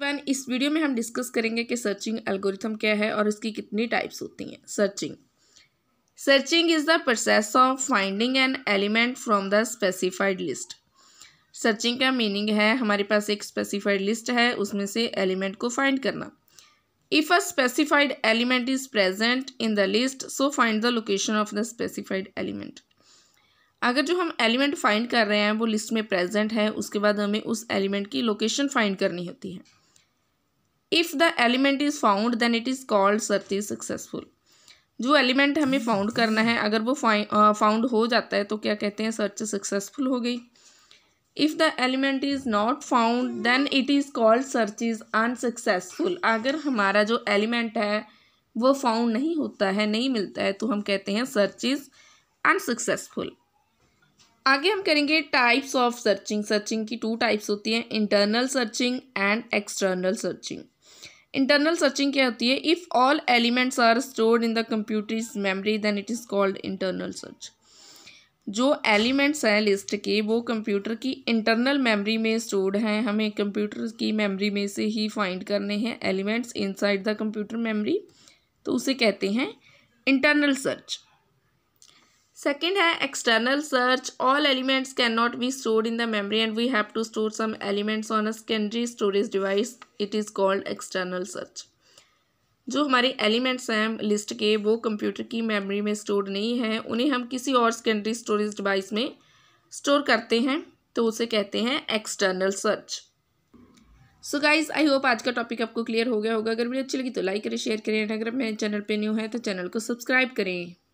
one इस video में हम डिस्कस करेंगे कि सर्चिंग एल्गोरिथम क्या है और इसकी कितनी टाइप्स होती हैं searching searching is the process of finding an element from the specified list searching का मीनिंग है हमारे पास एक स्पेसिफाइड लिस्ट है उसमें से एलिमेंट को फाइंड करना if a specified element is present in the list so find the location of the specified element अगर जो हम एलिमेंट फाइंड कर रहे हैं वो लिस्ट में प्रेजेंट है उसके बाद हमें उस एलिमेंट की लोकेशन फाइंड करनी होती है if the element is found then it is called search is successful जो एलिमेंट हमें फाउंड करना है अगर वो फाउंड हो जाता है तो क्या कहते हैं सर्च सक्सेसफुल हो गई if the element is not found then it is called search is unsuccessful अगर हमारा जो एलिमेंट है वो फाउंड नहीं होता है नहीं मिलता है तो हम कहते हैं सर्च इज़ अनसक्सेसफुल आगे हम करेंगे टाइप्स ऑफ सर्चिंग सर्चिंग की टू टाइप्स होती हैं internal searching and external searching internal searching क्या होती है if all elements are stored in the computer is memory then it is called internal search जो एलिमेंट्स हैं लिस्ट के वो कंप्यूटर की इंटरनल मेमोरी में स्टोर्ड हैं हमें कंप्यूटर की मेमोरी में से ही फाइंड करने हैं elements inside the computer memory तो उसे कहते हैं इंटरनल सर्च सेकेंड है external search all elements can not be stored in the memory and we have to store some elements on a secondary storage device it is called external search जो हमारे elements हैं list के वो computer की memory में store नहीं है उन्हें हम किसी और सेकेंडरी स्टोरेज डिवाइस में स्टोर करते हैं तो उसे कहते हैं external search so guys I hope आज का टॉपिक आपको क्लियर हो गया होगा अगर वीडियो अच्छी लगी तो लाइक करें शेयर करें अगर मेरे चैनल पर न्यू है तो चैनल को सब्सक्राइब करें